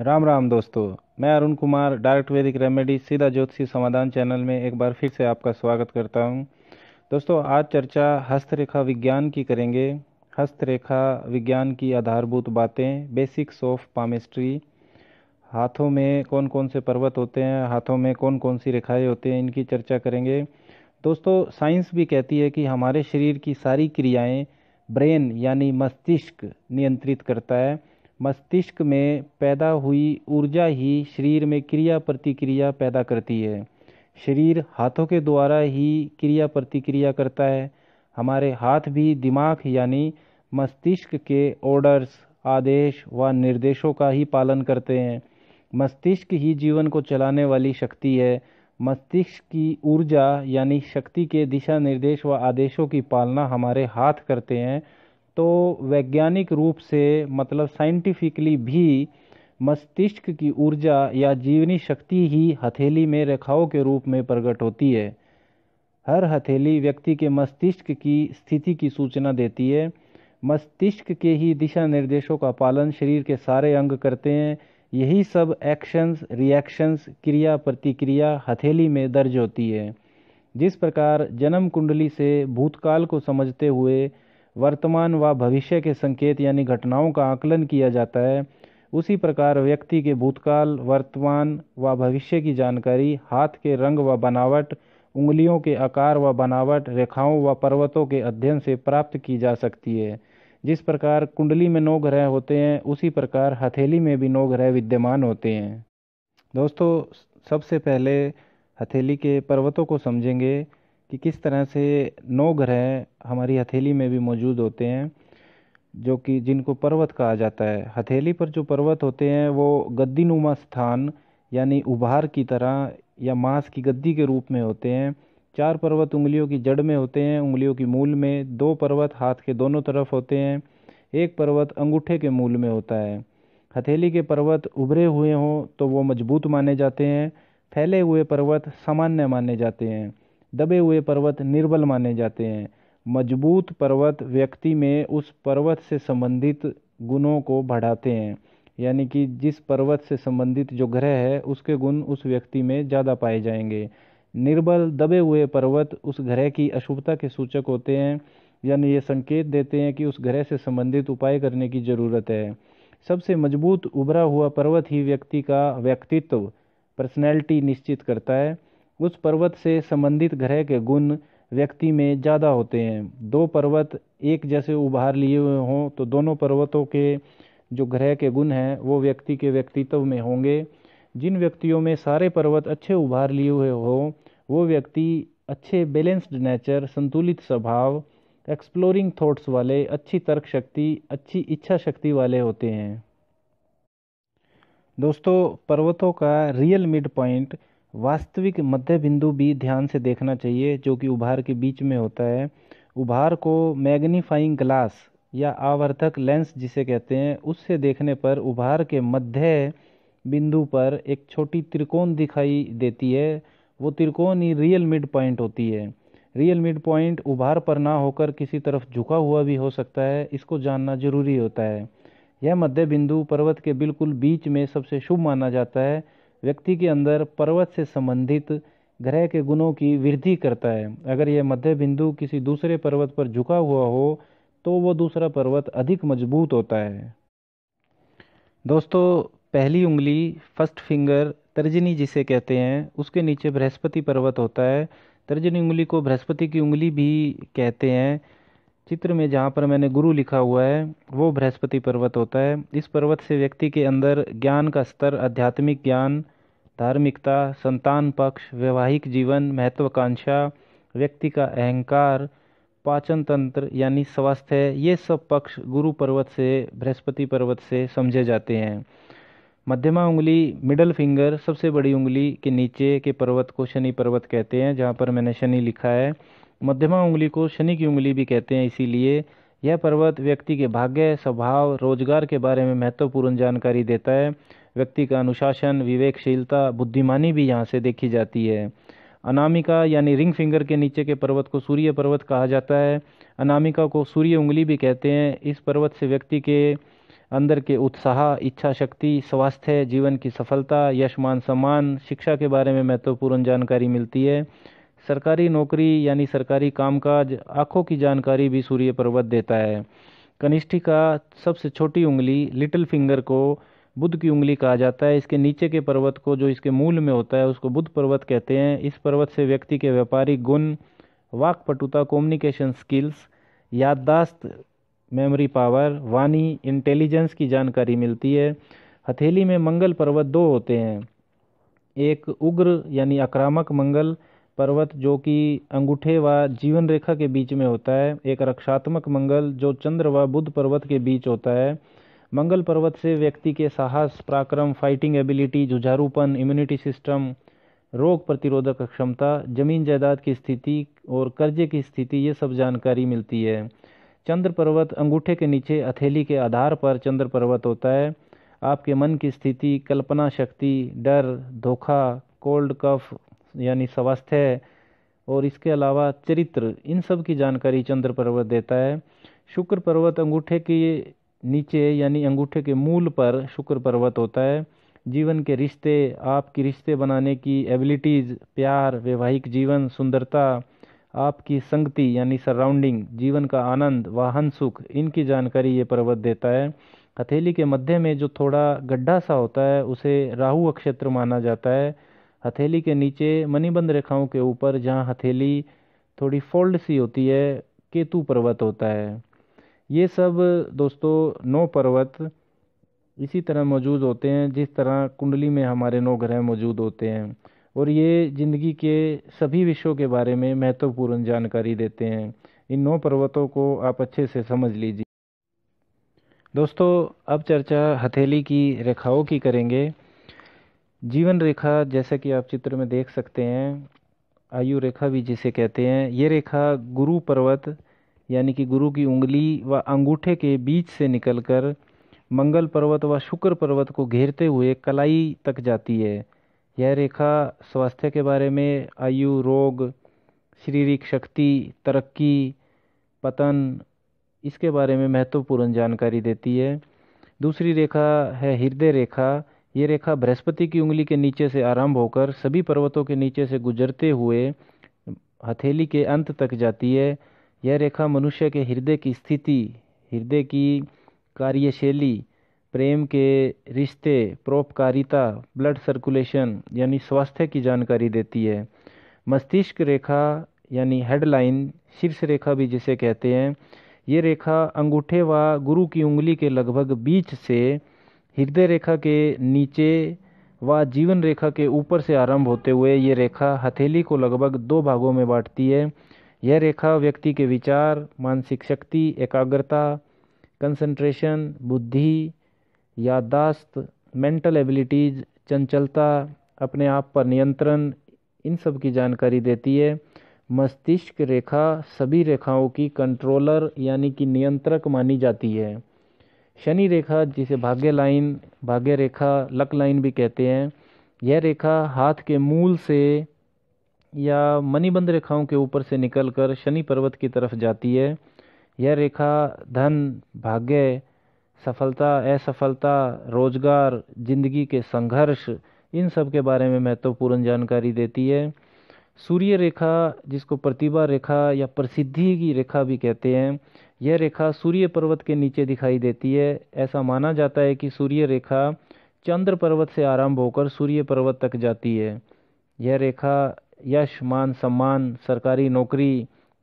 राम राम दोस्तों मैं अरुण कुमार डायरेक्ट वैदिक रेमेडी सीधा ज्योतिषी समाधान चैनल में एक बार फिर से आपका स्वागत करता हूं। दोस्तों आज चर्चा हस्तरेखा विज्ञान की करेंगे हस्तरेखा विज्ञान की आधारभूत बातें बेसिक्स ऑफ पामिस्ट्री हाथों में कौन कौन से पर्वत होते हैं हाथों में कौन कौन सी रेखाएँ होती हैं इनकी चर्चा करेंगे दोस्तों साइंस भी कहती है कि हमारे शरीर की सारी क्रियाएँ ब्रेन यानी मस्तिष्क नियंत्रित करता है मस्तिष्क में पैदा हुई ऊर्जा ही शरीर में क्रिया प्रतिक्रिया पैदा करती है शरीर हाथों के द्वारा ही क्रिया प्रतिक्रिया करता है हमारे हाथ भी दिमाग यानी मस्तिष्क के ऑर्डर्स आदेश व निर्देशों का ही पालन करते हैं मस्तिष्क ही जीवन को चलाने वाली शक्ति है मस्तिष्क की ऊर्जा यानी शक्ति के दिशा निर्देश व आदेशों की पालना हमारे हाथ करते हैं तो वैज्ञानिक रूप से मतलब साइंटिफिकली भी मस्तिष्क की ऊर्जा या जीवनी शक्ति ही हथेली में रेखाओं के रूप में प्रकट होती है हर हथेली व्यक्ति के मस्तिष्क की स्थिति की सूचना देती है मस्तिष्क के ही दिशा निर्देशों का पालन शरीर के सारे अंग करते हैं यही सब एक्शंस रिएक्शंस क्रिया प्रतिक्रिया हथेली में दर्ज होती है जिस प्रकार जन्म कुंडली से भूतकाल को समझते हुए वर्तमान व भविष्य के संकेत यानी घटनाओं का आकलन किया जाता है उसी प्रकार व्यक्ति के भूतकाल वर्तमान व भविष्य की जानकारी हाथ के रंग व बनावट उंगलियों के आकार व बनावट रेखाओं व पर्वतों के अध्ययन से प्राप्त की जा सकती है जिस प्रकार कुंडली में नौ ग्रह होते हैं उसी प्रकार हथेली में भी नौ ग्रह विद्यमान होते हैं दोस्तों सबसे पहले हथेली के पर्वतों को समझेंगे कि किस तरह से नौ ग्रह हमारी हथेली में भी मौजूद होते हैं जो कि जिनको पर्वत कहा जाता है हथेली पर जो पर्वत होते हैं वो गद्दी नुमा स्थान यानी उभार की तरह या मांस की गद्दी के रूप में होते हैं चार पर्वत उंगलियों की जड़ में होते हैं उंगलियों की मूल में दो पर्वत हाथ के दोनों तरफ होते हैं एक पर्वत अंगूठे के मूल में होता है हथेली के पर्वत उभरे हुए हों तो वो मजबूत माने जाते हैं फैले हुए पर्वत सामान्य माने जाते हैं दबे हुए पर्वत निर्बल माने जाते हैं मजबूत पर्वत व्यक्ति में उस पर्वत से संबंधित गुणों को बढ़ाते हैं यानी कि जिस पर्वत से संबंधित जो ग्रह है उसके गुण उस व्यक्ति में ज़्यादा पाए जाएंगे निर्बल दबे हुए पर्वत उस ग्रह की अशुभता के सूचक होते हैं यानी ये संकेत देते हैं कि उस ग्रह से संबंधित उपाय करने की ज़रूरत है सबसे मजबूत उभरा हुआ पर्वत ही व्यक्ति का व्यक्तित्व पर्सनैलिटी निश्चित करता है उस पर्वत से संबंधित ग्रह के गुण व्यक्ति में ज़्यादा होते हैं दो पर्वत एक जैसे उभार लिए हुए हों तो दोनों पर्वतों के जो ग्रह के गुण हैं वो व्यक्ति के व्यक्तित्व में होंगे जिन व्यक्तियों में सारे पर्वत अच्छे उभार लिए हुए हों वो व्यक्ति अच्छे बैलेंस्ड नेचर संतुलित स्वभाव एक्सप्लोरिंग थॉट्स वाले अच्छी तर्क शक्ति अच्छी इच्छा शक्ति वाले होते हैं दोस्तों पर्वतों का रियल मिड पॉइंट वास्तविक मध्य बिंदु भी ध्यान से देखना चाहिए जो कि उभार के बीच में होता है उभार को मैग्नीफाइंग ग्लास या आवर्धक लेंस जिसे कहते हैं उससे देखने पर उभार के मध्य बिंदु पर एक छोटी त्रिकोण दिखाई देती है वो त्रिकोण ही रियल मिड पॉइंट होती है रियल मिड पॉइंट उभार पर ना होकर किसी तरफ झुका हुआ भी हो सकता है इसको जानना जरूरी होता है यह मध्य बिंदु पर्वत के बिल्कुल बीच में सबसे शुभ माना जाता है व्यक्ति के अंदर पर्वत से संबंधित ग्रह के गुणों की वृद्धि करता है अगर यह मध्य बिंदु किसी दूसरे पर्वत पर झुका हुआ हो तो वो दूसरा पर्वत अधिक मजबूत होता है दोस्तों पहली उंगली फर्स्ट फिंगर तर्जनी जिसे कहते हैं उसके नीचे बृहस्पति पर्वत होता है तर्जनी उंगली को बृहस्पति की उंगली भी कहते हैं चित्र में जहाँ पर मैंने गुरु लिखा हुआ है वो बृहस्पति पर्वत होता है इस पर्वत से व्यक्ति के अंदर ज्ञान का स्तर आध्यात्मिक ज्ञान धार्मिकता संतान पक्ष वैवाहिक जीवन महत्वाकांक्षा व्यक्ति का अहंकार पाचन तंत्र यानी स्वास्थ्य ये सब पक्ष गुरु पर्वत से बृहस्पति पर्वत से समझे जाते हैं मध्यमा उंगली मिडल फिंगर सबसे बड़ी उंगली के नीचे के पर्वत को शनि पर्वत कहते हैं जहाँ पर मैंने शनि लिखा है मध्यमा उंगली को शनि की उंगली भी कहते हैं इसीलिए यह पर्वत व्यक्ति के भाग्य स्वभाव रोजगार के बारे में महत्वपूर्ण जानकारी देता है व्यक्ति का अनुशासन विवेकशीलता बुद्धिमानी भी यहाँ से देखी जाती है अनामिका यानी रिंग फिंगर के नीचे के पर्वत को सूर्य पर्वत कहा जाता है अनामिका को सूर्य उंगली भी कहते हैं इस पर्वत से व्यक्ति के अंदर के उत्साह इच्छा शक्ति स्वास्थ्य जीवन की सफलता यशमान सम्मान शिक्षा के बारे में महत्वपूर्ण जानकारी मिलती है सरकारी नौकरी यानी सरकारी कामकाज आँखों की जानकारी भी सूर्य पर्वत देता है कनिष्ठी का सबसे छोटी उंगली लिटिल फिंगर को बुद्ध की उंगली कहा जाता है इसके नीचे के पर्वत को जो इसके मूल में होता है उसको बुद्ध पर्वत कहते हैं इस पर्वत से व्यक्ति के व्यापारिक गुण वाकपटुता कम्युनिकेशन स्किल्स याददाश्त मेमोरी पावर वाणी इंटेलिजेंस की जानकारी मिलती है हथेली में मंगल पर्वत दो होते हैं एक उग्र यानी आक्रामक मंगल पर्वत जो कि अंगूठे व जीवन रेखा के बीच में होता है एक रक्षात्मक मंगल जो चंद्र व बुध पर्वत के बीच होता है मंगल पर्वत से व्यक्ति के साहस पराक्रम फाइटिंग एबिलिटी जुझारूपन इम्यूनिटी सिस्टम रोग प्रतिरोधक क्षमता जमीन जायदाद की स्थिति और कर्जे की स्थिति ये सब जानकारी मिलती है चंद्र पर्वत अंगूठे के नीचे हथेली के आधार पर चंद्र पर्वत होता है आपके मन की स्थिति कल्पना शक्ति डर धोखा कोल्ड कफ यानी स्वास्थ्य और इसके अलावा चरित्र इन सब की जानकारी चंद्र पर्वत देता है शुक्र पर्वत अंगूठे के नीचे यानी अंगूठे के मूल पर शुक्र पर्वत होता है जीवन के रिश्ते आपकी रिश्ते बनाने की एबिलिटीज़ प्यार वैवाहिक जीवन सुंदरता आपकी संगति यानी सराउंडिंग जीवन का आनंद वाहन सुख इनकी जानकारी ये पर्वत देता है हथेली के मध्य में जो थोड़ा गड्ढा सा होता है उसे राहु नक्षत्र माना जाता है हथेली के नीचे मणिबंध रेखाओं के ऊपर जहाँ हथेली थोड़ी फोल्ड सी होती है केतु पर्वत होता है ये सब दोस्तों नौ पर्वत इसी तरह मौजूद होते हैं जिस तरह कुंडली में हमारे नौ ग्रह मौजूद होते हैं और ये ज़िंदगी के सभी विषयों के बारे में महत्वपूर्ण जानकारी देते हैं इन नौ पर्वतों को आप अच्छे से समझ लीजिए दोस्तों अब चर्चा हथेली की रेखाओं की करेंगे जीवन रेखा जैसे कि आप चित्र में देख सकते हैं आयु रेखा भी जिसे कहते हैं ये रेखा गुरु पर्वत यानी कि गुरु की उंगली व अंगूठे के बीच से निकलकर मंगल पर्वत व शुक्र पर्वत को घेरते हुए कलाई तक जाती है यह रेखा स्वास्थ्य के बारे में आयु रोग शारीरिक शक्ति तरक्की पतन इसके बारे में महत्वपूर्ण जानकारी देती है दूसरी रेखा है हृदय रेखा ये रेखा बृहस्पति की उंगली के नीचे से आरंभ होकर सभी पर्वतों के नीचे से गुजरते हुए हथेली के अंत तक जाती है यह रेखा मनुष्य के हृदय की स्थिति हृदय की कार्यशैली प्रेम के रिश्ते परोपकारिता ब्लड सर्कुलेशन यानी स्वास्थ्य की जानकारी देती है मस्तिष्क रेखा यानी हेडलाइन शीर्ष रेखा भी जिसे कहते हैं ये रेखा अंगूठे व गुरु की उंगली के लगभग बीच से हृदय रेखा के नीचे व जीवन रेखा के ऊपर से आरंभ होते हुए ये रेखा हथेली को लगभग दो भागों में बांटती है यह रेखा व्यक्ति के विचार मानसिक शक्ति एकाग्रता कंसंट्रेशन बुद्धि याददाश्त मेंटल एबिलिटीज़ चंचलता अपने आप पर नियंत्रण इन सब की जानकारी देती है मस्तिष्क रेखा सभी रेखाओं की कंट्रोलर यानी कि नियंत्रक मानी जाती है शनि रेखा जिसे भाग्य लाइन भाग्य रेखा लक लाइन भी कहते हैं यह रेखा हाथ के मूल से या मणिबंध रेखाओं के ऊपर से निकलकर शनि पर्वत की तरफ जाती है यह रेखा धन भाग्य सफलता असफलता रोजगार जिंदगी के संघर्ष इन सब के बारे में महत्वपूर्ण जानकारी देती है सूर्य रेखा जिसको प्रतिभा रेखा या प्रसिद्धि की रेखा भी कहते हैं यह रेखा सूर्य पर्वत के नीचे दिखाई देती है ऐसा माना जाता है कि सूर्य रेखा चंद्र पर्वत से आरंभ होकर सूर्य पर्वत तक जाती है यह रेखा यश मान सम्मान सरकारी नौकरी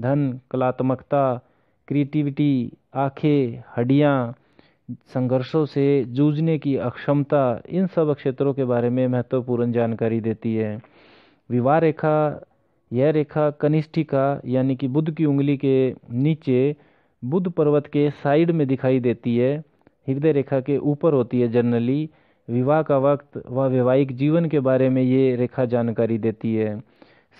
धन कलात्मकता क्रिएटिविटी आँखें हड्डियाँ संघर्षों से जूझने की अक्षमता इन सब क्षेत्रों के बारे में महत्वपूर्ण जानकारी देती है विवाह रेखा यह रेखा कनिष्ठिका यानी कि बुद्ध की उंगली के नीचे बुद्ध पर्वत के साइड में दिखाई देती है हृदय रेखा के ऊपर होती है जनरली विवाह का वक्त व वैवाहिक जीवन के बारे में ये रेखा जानकारी देती है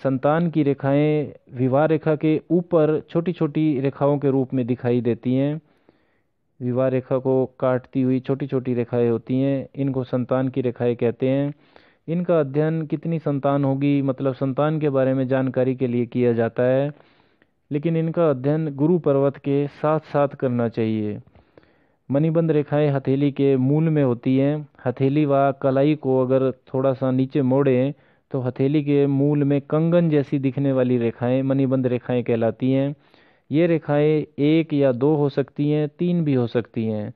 संतान की रेखाएं विवाह रेखा के ऊपर छोटी छोटी रेखाओं के रूप में दिखाई देती हैं विवाह रेखा को काटती हुई छोटी छोटी रेखाएं होती हैं इनको संतान की रेखाएं कहते हैं इनका अध्ययन कितनी संतान होगी मतलब संतान के बारे में जानकारी के लिए किया जाता है लेकिन इनका अध्ययन गुरु पर्वत के साथ साथ करना चाहिए मणिबंध रेखाएं हथेली के मूल में होती हैं हथेली व कलाई को अगर थोड़ा सा नीचे मोड़ें तो हथेली के मूल में कंगन जैसी दिखने वाली रेखाएं मणिबंध रेखाएं कहलाती हैं ये रेखाएं एक या दो हो सकती हैं तीन भी हो सकती हैं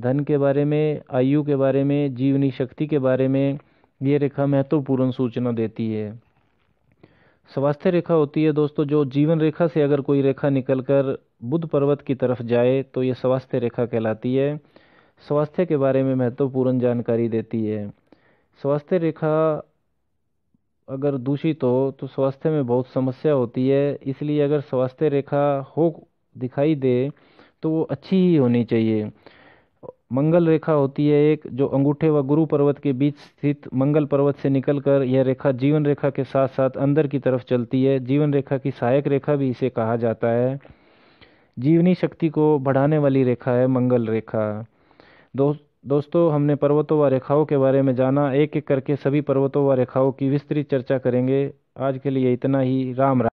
धन के बारे में आयु के बारे में जीवनी शक्ति के बारे में ये रेखा महत्वपूर्ण सूचना देती है स्वास्थ्य रेखा होती है दोस्तों जो जीवन रेखा से अगर कोई रेखा निकल कर बुध पर्वत की तरफ जाए तो ये स्वास्थ्य रेखा कहलाती है स्वास्थ्य के बारे में महत्वपूर्ण जानकारी देती है स्वास्थ्य रेखा अगर दूषित हो तो स्वास्थ्य में बहुत समस्या होती है इसलिए अगर स्वास्थ्य रेखा हो दिखाई दे तो वो अच्छी ही होनी चाहिए मंगल रेखा होती है एक जो अंगूठे व गुरु पर्वत के बीच स्थित मंगल पर्वत से निकलकर यह रेखा जीवन रेखा के साथ साथ अंदर की तरफ चलती है जीवन रेखा की सहायक रेखा भी इसे कहा जाता है जीवनी शक्ति को बढ़ाने वाली रेखा है मंगल रेखा दो दोस्तों हमने पर्वतों व रेखाओं के बारे में जाना एक एक करके सभी पर्वतों व रेखाओं की विस्तृत चर्चा करेंगे आज के लिए इतना ही राम राम